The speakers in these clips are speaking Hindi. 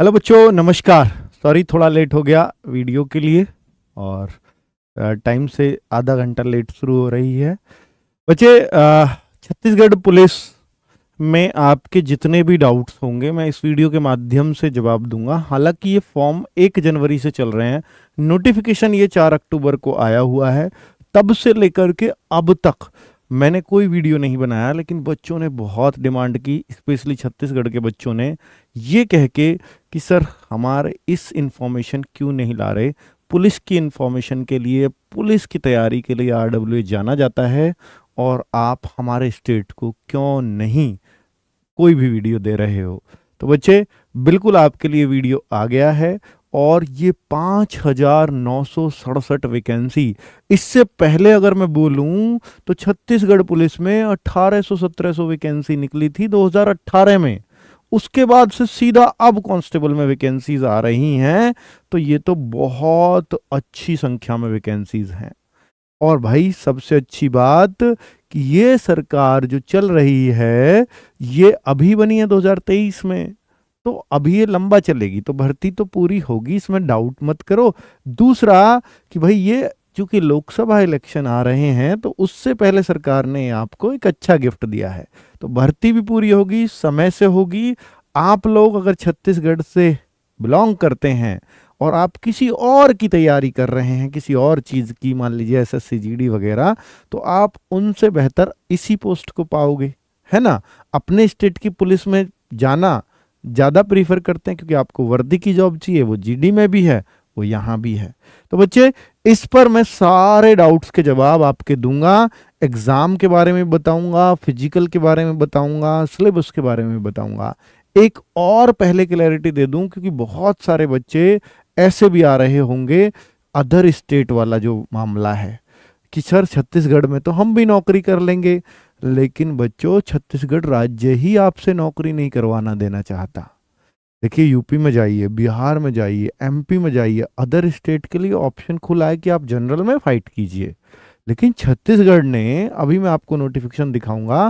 हेलो बच्चों नमस्कार सॉरी थोड़ा लेट हो गया वीडियो के लिए और टाइम से आधा घंटा लेट शुरू हो रही है बच्चे छत्तीसगढ़ पुलिस में आपके जितने भी डाउट्स होंगे मैं इस वीडियो के माध्यम से जवाब दूंगा हालांकि ये फॉर्म एक जनवरी से चल रहे हैं नोटिफिकेशन ये चार अक्टूबर को आया हुआ है तब से लेकर के अब तक मैंने कोई वीडियो नहीं बनाया लेकिन बच्चों ने बहुत डिमांड की स्पेशली छत्तीसगढ़ के बच्चों ने ये कह के कि सर हमारे इस इन्फॉर्मेशन क्यों नहीं ला रहे पुलिस की इन्फॉर्मेशन के लिए पुलिस की तैयारी के लिए आर जाना जाता है और आप हमारे स्टेट को क्यों नहीं कोई भी वीडियो दे रहे हो तो बच्चे बिल्कुल आपके लिए वीडियो आ गया है और ये पाँच हज़ार नौ सौ सड़सठ वैकेंसी इससे पहले अगर मैं बोलूँ तो छत्तीसगढ़ पुलिस में अट्ठारह सौ सत्रह सौ वैकेंसी निकली थी 2018 में उसके बाद से सीधा अब कांस्टेबल में वैकेंसीज आ रही हैं तो ये तो बहुत अच्छी संख्या में वैकेंसीज हैं और भाई सबसे अच्छी बात कि ये सरकार जो चल रही है ये अभी बनी है 2023 में तो अभी ये लंबा चलेगी तो भर्ती तो पूरी होगी इसमें डाउट मत करो दूसरा कि भाई ये चूंकि लोकसभा इलेक्शन आ रहे हैं तो उससे पहले सरकार ने आपको एक अच्छा गिफ्ट दिया है तो भर्ती भी पूरी होगी समय से होगी आप लोग अगर छत्तीसगढ़ से बिलोंग करते हैं और आप किसी और की तैयारी कर रहे हैं किसी और चीज़ की मान लीजिए एस एस वगैरह तो आप उनसे बेहतर इसी पोस्ट को पाओगे है ना अपने स्टेट की पुलिस में जाना ज़्यादा प्रीफर करते हैं क्योंकि आपको वर्दी की जॉब चाहिए वो जीडी में भी है वो यहाँ भी है तो बच्चे इस पर मैं सारे डाउट्स के जवाब आपके दूंगा एग्ज़ाम के बारे में बताऊंगा फिजिकल के बारे में बताऊंगा सिलेबस के बारे में बताऊंगा एक और पहले क्लैरिटी दे दूँ क्योंकि बहुत सारे बच्चे ऐसे भी आ रहे होंगे अदर स्टेट वाला जो मामला है कि सर छत्तीसगढ़ में तो हम भी नौकरी कर लेंगे लेकिन बच्चों छत्तीसगढ़ राज्य ही आपसे नौकरी नहीं करवाना देना चाहता देखिए यूपी में जाइए बिहार में जाइए एमपी में जाइए अदर स्टेट के लिए ऑप्शन खुला है कि आप जनरल में फाइट कीजिए लेकिन छत्तीसगढ़ ने अभी मैं आपको नोटिफिकेशन दिखाऊंगा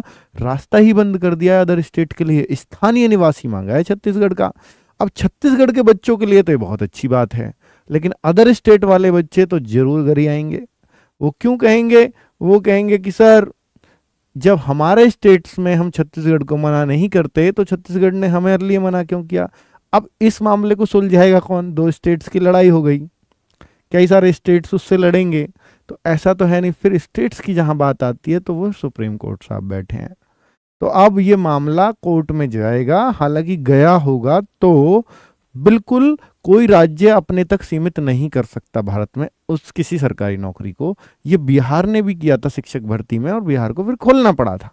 रास्ता ही बंद कर दिया है अदर स्टेट के लिए स्थानीय निवासी मांगा है छत्तीसगढ़ का अब छत्तीसगढ़ के बच्चों के लिए तो ये बहुत अच्छी बात है लेकिन अदर स्टेट वाले बच्चे तो जरूर घर आएंगे वो क्यों कहेंगे वो कहेंगे कि सर जब हमारे स्टेट्स में हम छत्तीसगढ़ को मना नहीं करते तो छत्तीसगढ़ ने हमारे लिए मना क्यों किया अब इस मामले को सुलझाएगा कौन दो स्टेट्स की लड़ाई हो गई कई सारे स्टेट्स उससे लड़ेंगे तो ऐसा तो है नहीं फिर स्टेट्स की जहां बात आती है तो वो सुप्रीम कोर्ट साहब बैठे हैं तो अब ये मामला कोर्ट में जाएगा हालांकि गया होगा तो बिल्कुल कोई राज्य अपने तक सीमित नहीं कर सकता भारत में उस किसी सरकारी नौकरी को ये बिहार ने भी किया था शिक्षक भर्ती में और बिहार को फिर खोलना पड़ा था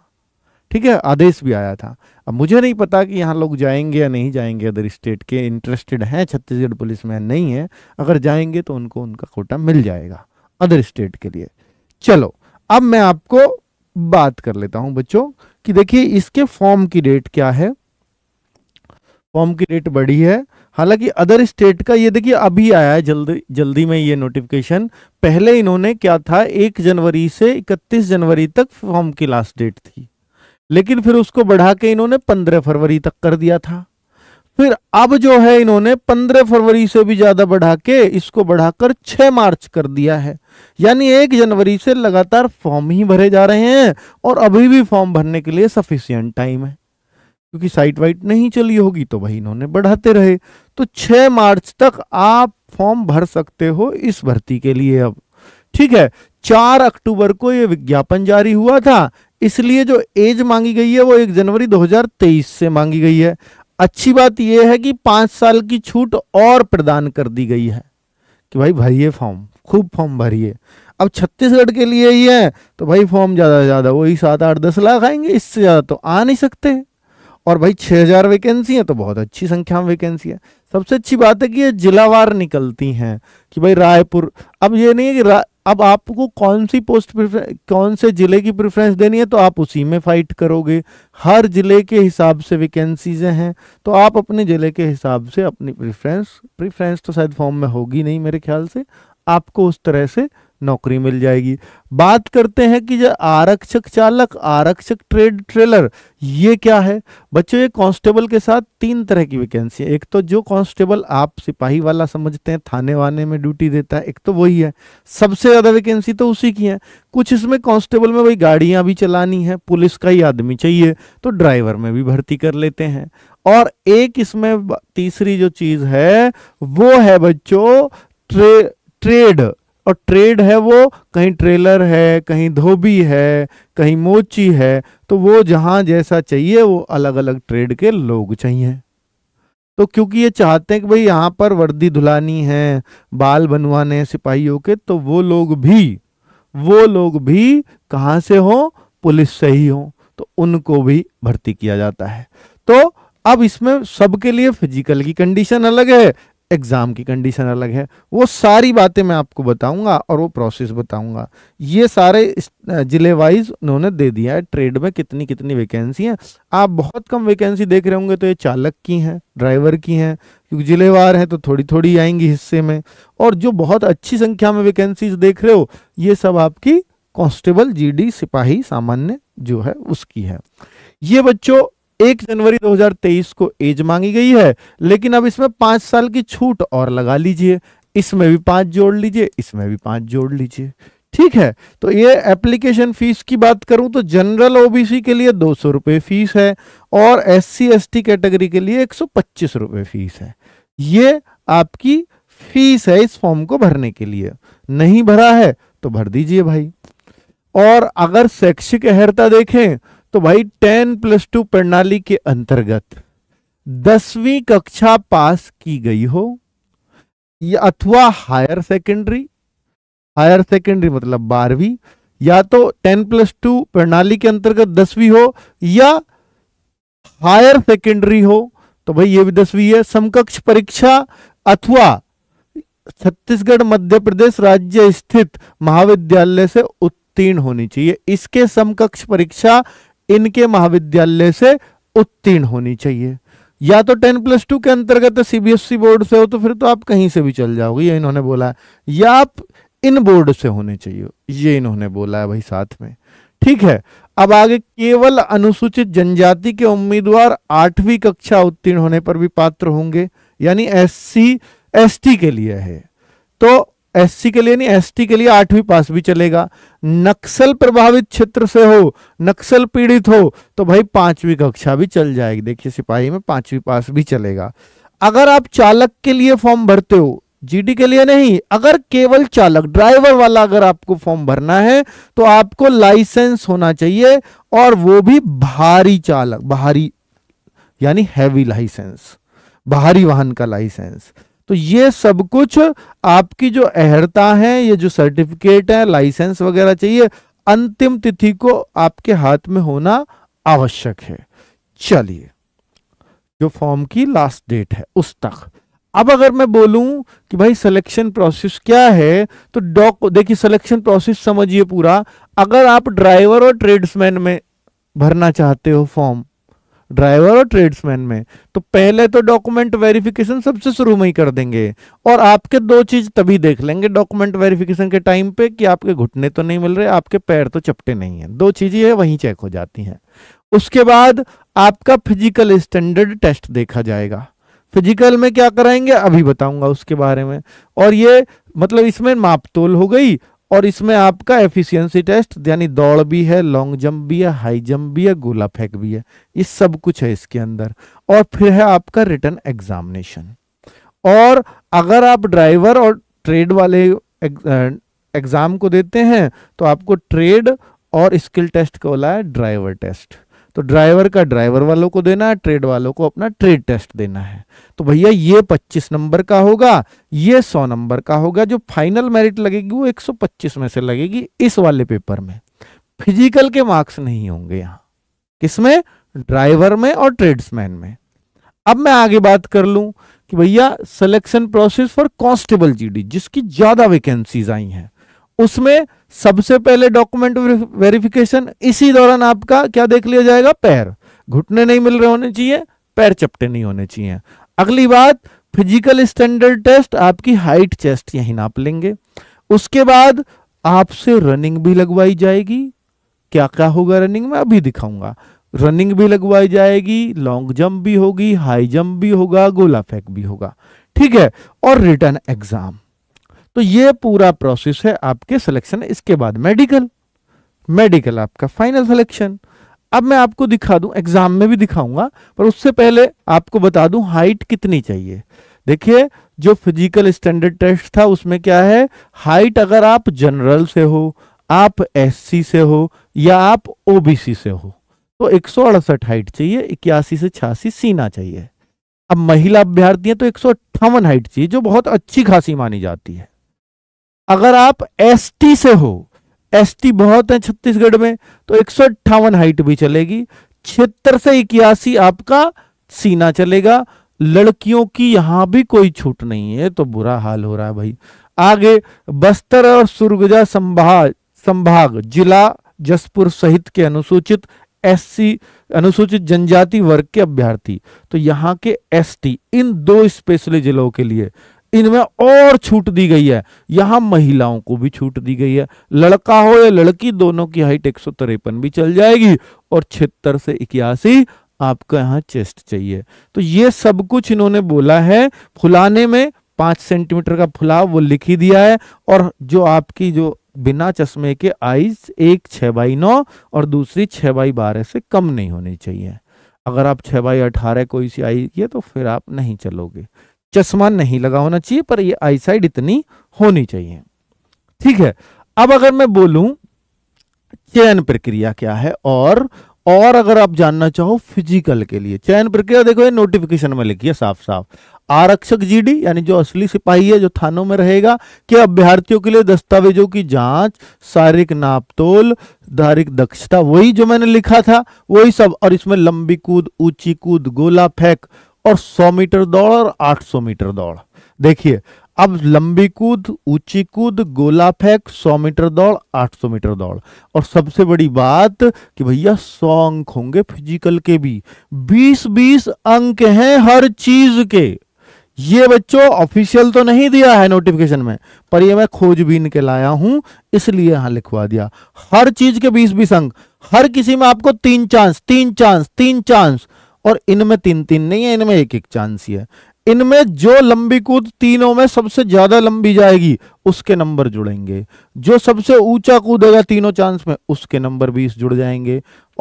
ठीक है आदेश भी आया था अब मुझे नहीं पता कि यहाँ लोग जाएंगे या नहीं जाएंगे अदर स्टेट के इंटरेस्टेड हैं छत्तीसगढ़ पुलिस में नहीं है अगर जाएंगे तो उनको उनका कोटा मिल जाएगा अदर स्टेट के लिए चलो अब मैं आपको बात कर लेता हूं बच्चों कि देखिए इसके फॉर्म की डेट क्या है फॉर्म की डेट बढ़ी है हालांकि अदर स्टेट का ये देखिए अभी आया है जल्दी जल्दी में ये नोटिफिकेशन पहले इन्होंने क्या था एक जनवरी से इकतीस जनवरी तक फॉर्म की लास्ट डेट थी लेकिन फिर उसको बढ़ा के इन्होंने पंद्रह फरवरी तक कर दिया था फिर अब जो है इन्होंने पंद्रह फरवरी से भी ज्यादा बढ़ा के इसको बढ़ाकर छह मार्च कर दिया है यानी एक जनवरी से लगातार फॉर्म ही भरे जा रहे हैं और अभी भी फॉर्म भरने के लिए सफिशियंट टाइम है क्योंकि साइट वाइट नहीं चली होगी तो भाई इन्होंने बढ़ाते रहे तो 6 मार्च तक आप फॉर्म भर सकते हो इस भर्ती के लिए अब ठीक है चार अक्टूबर को यह विज्ञापन जारी हुआ था इसलिए जो एज मांगी गई है वो एक जनवरी 2023 से मांगी गई है अच्छी बात यह है कि पांच साल की छूट और प्रदान कर दी गई है कि भाई भरिए फॉर्म खूब फॉर्म भरिए अब छत्तीसगढ़ के लिए ही है तो भाई फॉर्म ज़्यादा से ज़्यादा वही सात आठ दस लाख आएंगे इससे ज़्यादा तो आ नहीं सकते और भाई 6000 वैकेंसी है तो बहुत अच्छी संख्या में वैकेंसी है सबसे अच्छी बात है कि ये जिलावार निकलती हैं कि भाई रायपुर अब ये नहीं है कि अब आपको कौन सी पोस्ट कौन से ज़िले की प्रेफरेंस देनी है तो आप उसी में फाइट करोगे हर ज़िले के हिसाब से वैकेंसीज हैं तो आप अपने ज़िले के हिसाब से अपनी प्रेफरेंस प्रेफरेंस तो शायद फॉर्म में होगी नहीं मेरे ख्याल से आपको उस तरह से नौकरी मिल जाएगी बात करते हैं कि जो आरक्षक चालक आरक्षक ट्रेड ट्रेलर ये क्या है बच्चों ये कांस्टेबल के साथ तीन तरह की वैकेंसी है एक तो जो कांस्टेबल आप सिपाही वाला समझते हैं थाने वाने में ड्यूटी देता है एक तो वही है सबसे ज़्यादा वैकेंसी तो उसी की है कुछ इसमें कांस्टेबल में वही गाड़ियां भी चलानी है पुलिस का ही आदमी चाहिए तो ड्राइवर में भी भर्ती कर लेते हैं और एक इसमें तीसरी जो चीज़ है वो है बच्चों ट्रे ट्रेड और ट्रेड है वो कहीं ट्रेलर है कहीं धोबी है कहीं मोची है तो वो जहाँ जैसा चाहिए वो अलग अलग ट्रेड के लोग चाहिए तो क्योंकि ये चाहते हैं कि भाई यहाँ पर वर्दी धुलानी है बाल बनवाने हैं सिपाहियों के तो वो लोग भी वो लोग भी कहाँ से हो पुलिस से ही हो तो उनको भी भर्ती किया जाता है तो अब इसमें सबके लिए फिजिकल की कंडीशन अलग है एग्ज़ाम की कंडीशन अलग है वो सारी बातें मैं आपको बताऊंगा और वो प्रोसेस बताऊंगा ये सारे ज़िले वाइज उन्होंने दे दिया है ट्रेड में कितनी कितनी वैकेंसी हैं आप बहुत कम वैकेंसी देख रहे होंगे तो ये चालक की हैं ड्राइवर की हैं क्योंकि ज़िलेवार हैं तो थोड़ी थोड़ी आएंगी हिस्से में और जो बहुत अच्छी संख्या में वैकेंसीज देख रहे हो ये सब आपकी कॉन्स्टेबल जी सिपाही सामान्य जो है उसकी है ये बच्चों एक जनवरी 2023 को एज मांगी गई है लेकिन अब इसमें पांच साल की छूट और लगा लीजिए इसमें भी पांच जोड़ लीजिए इसमें भी पांच जोड़ लीजिए ठीक है तो ये एप्लीकेशन फीस की बात करूं तो जनरल ओबीसी के लिए दो सौ रुपये फीस है और S C S T category के लिए एक सौ पच्चीस रुपये फीस है ये आपकी फीस है इस फॉर्म को भरने के लिए नहीं भरा है तो भर दीजिए भाई और अगर शैक्षिक अहर्ता देखें तो भाई टेन प्लस टू प्रणाली के अंतर्गत दसवीं कक्षा पास की गई हो या अथवा हायर सेकेंडरी हायर सेकेंडरी मतलब बारहवीं या तो टेन प्लस टू प्रणाली के अंतर्गत दसवीं हो या हायर सेकेंडरी हो तो भाई ये भी दसवीं है समकक्ष परीक्षा अथवा छत्तीसगढ़ मध्य प्रदेश राज्य स्थित महाविद्यालय से उत्तीर्ण होनी चाहिए इसके समकक्ष परीक्षा इनके महाविद्यालय से उत्तीर्ण होनी चाहिए या तो टेन प्लस टू के अंतर्गत सीबीएसई e बोर्ड से हो तो फिर तो आप कहीं से भी चल जाओगे ये इन्होंने बोला है या आप इन बोर्ड से होने चाहिए ये इन्होंने बोला है भाई साथ में ठीक है अब आगे केवल अनुसूचित जनजाति के उम्मीदवार आठवीं कक्षा उत्तीर्ण होने पर भी पात्र होंगे यानी एस सी के लिए है तो एससी के लिए नहीं एसटी के लिए आठवीं पास भी चलेगा नक्सल प्रभावित क्षेत्र से हो नक्सल पीड़ित हो तो भाई पांचवी कक्षा भी चल जाएगी देखिए सिपाही में पांचवी पास भी चलेगा अगर आप चालक के लिए फॉर्म भरते हो जीडी के लिए नहीं अगर केवल चालक ड्राइवर वाला अगर आपको फॉर्म भरना है तो आपको लाइसेंस होना चाहिए और वो भी भारी चालक भारी यानी हैवी लाइसेंस भारी वाहन का लाइसेंस तो ये सब कुछ आपकी जो अहरता है ये जो सर्टिफिकेट है लाइसेंस वगैरह चाहिए अंतिम तिथि को आपके हाथ में होना आवश्यक है चलिए जो फॉर्म की लास्ट डेट है उस तक अब अगर मैं बोलूं कि भाई सिलेक्शन प्रोसेस क्या है तो डॉक देखिए सिलेक्शन प्रोसेस समझिए पूरा अगर आप ड्राइवर और ट्रेड्समैन में भरना चाहते हो फॉर्म ड्राइवर और ट्रेड्समैन में तो पहले तो डॉक्यूमेंट वेरिफिकेशन सबसे शुरू में ही कर देंगे और आपके दो चीज तभी देख लेंगे डॉक्यूमेंट वेरिफिकेशन के टाइम पे कि आपके घुटने तो नहीं मिल रहे आपके पैर तो चपटे नहीं है दो चीजें है वहीं चेक हो जाती हैं उसके बाद आपका फिजिकल स्टैंडर्ड टेस्ट देखा जाएगा फिजिकल में क्या कराएंगे अभी बताऊंगा उसके बारे में और ये मतलब इसमें मापतोल हो गई और इसमें आपका एफिशिएंसी टेस्ट यानी दौड़ भी है लॉन्ग जंप भी है हाई जंप भी है गोला फेंक भी है ये सब कुछ है इसके अंदर और फिर है आपका रिटर्न एग्जामिनेशन और अगर आप ड्राइवर और ट्रेड वाले एग्जाम को देते हैं तो आपको ट्रेड और स्किल टेस्ट को बोला है ड्राइवर टेस्ट तो ड्राइवर का ड्राइवर वालों को देना है ट्रेड वालों को अपना ट्रेड टेस्ट देना है तो भैया ये 25 नंबर का होगा ये 100 नंबर का होगा जो फाइनल मेरिट लगेगी वो 125 में से लगेगी इस वाले पेपर में फिजिकल के मार्क्स नहीं होंगे यहां किसमें ड्राइवर में और ट्रेड्समैन में अब मैं आगे बात कर लू कि भैया selection process for constable GD जिसकी ज़्यादा वैकेंसीज आई हैं उसमें सबसे पहले डॉक्यूमेंट वेरिफिकेशन इसी दौरान आपका क्या देख लिया जाएगा पैर घुटने नहीं मिल रहे होने चाहिए पैर चपटे नहीं होने चाहिए अगली बात फिजिकल स्टैंडर्ड टेस्ट आपकी हाइट चेस्ट यही नाप लेंगे उसके बाद आपसे रनिंग भी लगवाई जाएगी क्या क्या होगा रनिंग में अभी दिखाऊंगा रनिंग भी लगवाई जाएगी लॉन्ग जंप भी होगी हाई जंप भी होगा गोला फेंक भी होगा ठीक है और रिटर्न एग्जाम तो ये पूरा प्रोसेस है आपके सिलेक्शन इसके बाद मेडिकल मेडिकल आपका फाइनल सिलेक्शन अब मैं आपको दिखा दूं एग्जाम में भी दिखाऊंगा पर उससे पहले आपको बता दूं हाइट कितनी चाहिए देखिए जो फिजिकल स्टैंडर्ड टेस्ट था उसमें क्या है हाइट अगर आप जनरल से हो आप एससी से हो या आप ओबीसी से हो तो एक हाइट चाहिए इक्यासी से छियासी सीना चाहिए अब महिला है तो एक हाइट चाहिए जो बहुत अच्छी खासी मानी जाती है अगर आप एस से हो एस बहुत है छत्तीसगढ़ में तो एक हाइट भी चलेगी छिहत्तर से इक्यासी आपका सीना चलेगा लड़कियों की यहां भी कोई छूट नहीं है तो बुरा हाल हो रहा है भाई आगे बस्तर और सुरगुजा संभाग संभाग जिला जसपुर सहित के अनुसूचित एससी अनुसूचित जनजाति वर्ग के अभ्यर्थी तो यहाँ के एसटी इन दो स्पेशली जिलों के लिए इनमें और छूट दी गई है यहाँ महिलाओं को भी छूट दी गई है लड़का हो या लड़की दोनों की हाइट एक भी चल जाएगी और छिहत्तर से इक्यासी आपका यहाँ चेस्ट चाहिए तो ये सब कुछ इन्होंने बोला है फुलाने में पांच सेंटीमीटर का फुलाव वो लिख ही दिया है और जो आपकी जो बिना चश्मे के आईज एक छः बाई नौ और दूसरी छह बाई बारह से कम नहीं होनी चाहिए अगर आप छह बाई अठारह कोई सी आई किए तो फिर आप नहीं चलोगे चश्मा नहीं लगा होना चाहिए पर ये आई साइड इतनी होनी चाहिए ठीक है अब अगर मैं बोलूं चयन प्रक्रिया क्या है और और अगर आप जानना चाहो फिजिकल के लिए चयन प्रक्रिया देखो ये नोटिफिकेशन में लिखी है साफ साफ आरक्षक जीडी यानी जो असली सिपाही है जो थानों में रहेगा कि अभ्यर्थियों के लिए दस्तावेजों की जांच शारीरिक नापतोल धारिक दक्षता वही जो मैंने लिखा था वही सब और इसमें लंबी कूद ऊंची कूद गोला फेंक और 100 मीटर दौड़ और 800 मीटर दौड़ देखिए अब लंबी कूद ऊंची कूद गोला फेंक 100 मीटर दौड़ 800 मीटर दौड़ और सबसे बड़ी बात कि भैया 100 अंक होंगे फिजिकल के भी 20-20 अंक हैं हर चीज के ये बच्चों ऑफिशियल तो नहीं दिया है नोटिफिकेशन में पर ये मैं खोजबीन के लाया हूं इसलिए यहां लिखवा दिया हर चीज के बीस बीस अंक हर किसी में आपको तीन चांस तीन चांस तीन चांस और इनमें तीन तीन नहीं है इनमें एक एक चांस ही है इनमें जो लंबी कूद तीनों में सबसे ज्यादा लंबी जाएगी उसके नंबर जुड़ेंगे जो सबसे ऊंचा कूदेगा तीनों चांस में उसके नंबर 20 जुड़ जाएंगे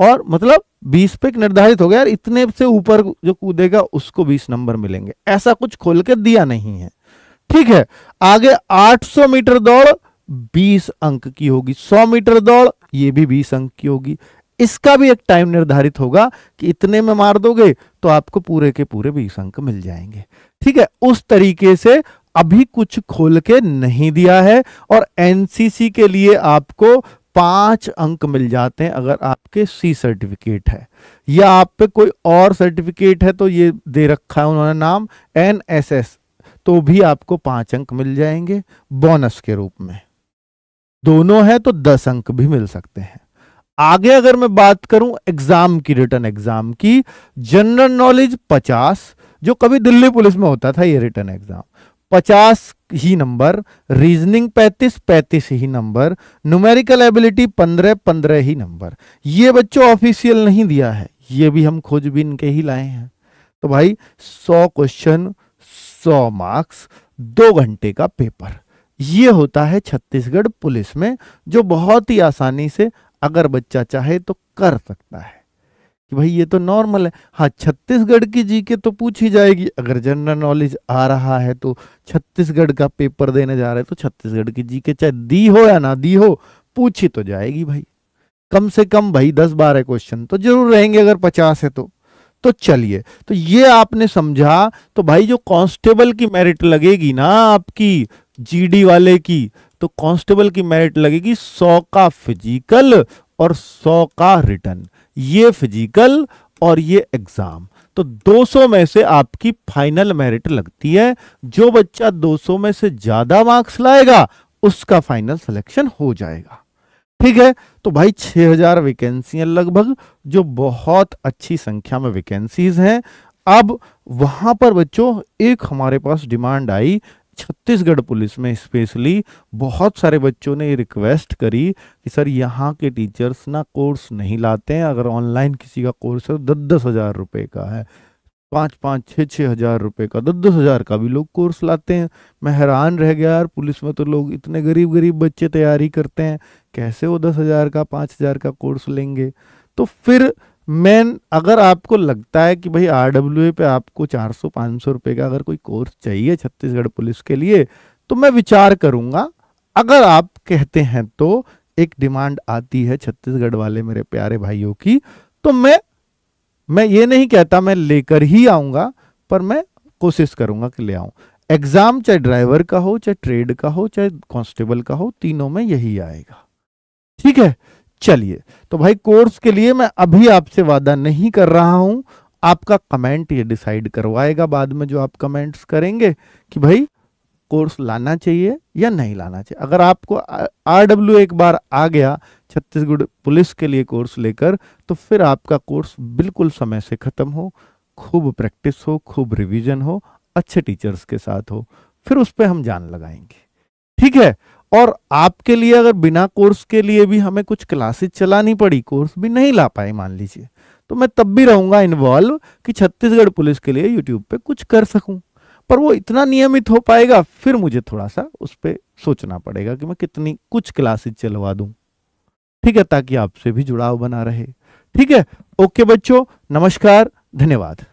और मतलब 20 पे निर्धारित हो गया यार इतने से ऊपर जो कूदेगा उसको 20 नंबर मिलेंगे ऐसा कुछ खोल के दिया नहीं है ठीक है आगे 800 मीटर दौड़ 20 अंक की होगी 100 मीटर दौड़ ये भी 20 अंक की होगी इसका भी एक टाइम निर्धारित होगा कि इतने में मार दोगे तो आपको पूरे के पूरे बीस अंक मिल जाएंगे ठीक है उस तरीके से अभी कुछ खोल के नहीं दिया है और एनसीसी के लिए आपको पांच अंक मिल जाते हैं अगर आपके सी सर्टिफिकेट है या आप पे कोई और सर्टिफिकेट है तो ये दे रखा है उन्होंने नाम एनएसएस तो भी आपको पांच अंक मिल जाएंगे बोनस के रूप में दोनों है तो दस अंक भी मिल सकते हैं आगे अगर मैं बात करूं एग्जाम की रिटर्न एग्जाम की जनरल नॉलेज पचास जो कभी दिल्ली पुलिस में होता था ये रिटर्न एग्जाम पचास ही नंबर रीजनिंग पैंतीस पैंतीस ही नंबर न्यूमेरिकल एबिलिटी पंद्रह पंद्रह ही नंबर ये बच्चों ऑफिशियल नहीं दिया है ये भी हम खोजबीन के ही लाए हैं तो भाई सौ क्वेश्चन सौ मार्क्स दो घंटे का पेपर ये होता है छत्तीसगढ़ पुलिस में जो बहुत ही आसानी से अगर बच्चा चाहे तो कर सकता है कि भाई ये तो नॉर्मल है हाँ छत्तीसगढ़ की जी के तो पूछ ही जाएगी अगर जनरल नॉलेज आ रहा है तो छत्तीसगढ़ का पेपर देने जा रहे हैं तो छत्तीसगढ़ की जीके चाहे दी हो या ना दी हो पूछी तो जाएगी भाई कम से कम भाई दस बारह क्वेश्चन तो जरूर रहेंगे अगर पचास है तो तो चलिए तो ये आपने समझा तो भाई जो कांस्टेबल की मेरिट लगेगी ना आपकी जीडी वाले की तो कांस्टेबल की मेरिट लगेगी सौ का फिजिकल और सौ का रिटर्न ये फिजिकल और ये एग्जाम तो 200 में से आपकी फाइनल मेरिट लगती है जो बच्चा 200 में से ज्यादा मार्क्स लाएगा उसका फाइनल सिलेक्शन हो जाएगा ठीक है तो भाई 6000 वैकेंसियां लगभग जो बहुत अच्छी संख्या में वैकेंसीज हैं अब वहां पर बच्चों एक हमारे पास डिमांड आई छत्तीसगढ़ पुलिस में स्पेशली बहुत सारे बच्चों ने ये रिक्वेस्ट करी कि सर यहाँ के टीचर्स ना कोर्स नहीं लाते हैं अगर ऑनलाइन किसी का कोर्स है तो दस दस हज़ार रुपये का है पाँच पाँच छः छः हज़ार रुपये का दस दस हज़ार का भी लोग कोर्स लाते हैं मैं हैरान रह गया यार पुलिस में तो लोग इतने गरीब गरीब बच्चे तैयारी करते हैं कैसे वो दस हज़ार का पाँच हज़ार का कोर्स लेंगे तो फिर मैन अगर आपको लगता है कि भाई आर डब्ल्यू ए पे आपको 400-500 रुपए का अगर कोई कोर्स चाहिए छत्तीसगढ़ पुलिस के लिए तो मैं विचार करूंगा अगर आप कहते हैं तो एक डिमांड आती है छत्तीसगढ़ वाले मेरे प्यारे भाइयों की तो मैं मैं ये नहीं कहता मैं लेकर ही आऊँगा पर मैं कोशिश करूँगा कि ले आऊँ एग्ज़ाम चाहे ड्राइवर का हो चाहे ट्रेड का हो चाहे कॉन्स्टेबल का हो तीनों में यही आएगा ठीक है चलिए तो भाई कोर्स के लिए मैं अभी आपसे वादा नहीं कर रहा हूं आपका कमेंट ये डिसाइड करवाएगा बाद में जो आप कमेंट्स करेंगे कि भाई कोर्स लाना चाहिए या नहीं लाना चाहिए अगर आपको आर डब्ल्यू एक बार आ गया छत्तीसगढ़ पुलिस के लिए कोर्स लेकर तो फिर आपका कोर्स बिल्कुल समय से ख़त्म हो खूब प्रैक्टिस हो खूब रिवीजन हो अच्छे टीचर्स के साथ हो फिर उस पर हम जान लगाएंगे ठीक है और आपके लिए अगर बिना कोर्स के लिए भी हमें कुछ क्लासेस चलानी पड़ी कोर्स भी नहीं ला पाए मान लीजिए तो मैं तब भी रहूंगा इन्वॉल्व कि छत्तीसगढ़ पुलिस के लिए यूट्यूब पे कुछ कर सकूं पर वो इतना नियमित हो पाएगा फिर मुझे थोड़ा सा उस पर सोचना पड़ेगा कि मैं कितनी कुछ क्लासेस चलवा दूँ ठीक है ताकि आपसे भी जुड़ाव बना रहे ठीक है ओके बच्चों नमस्कार धन्यवाद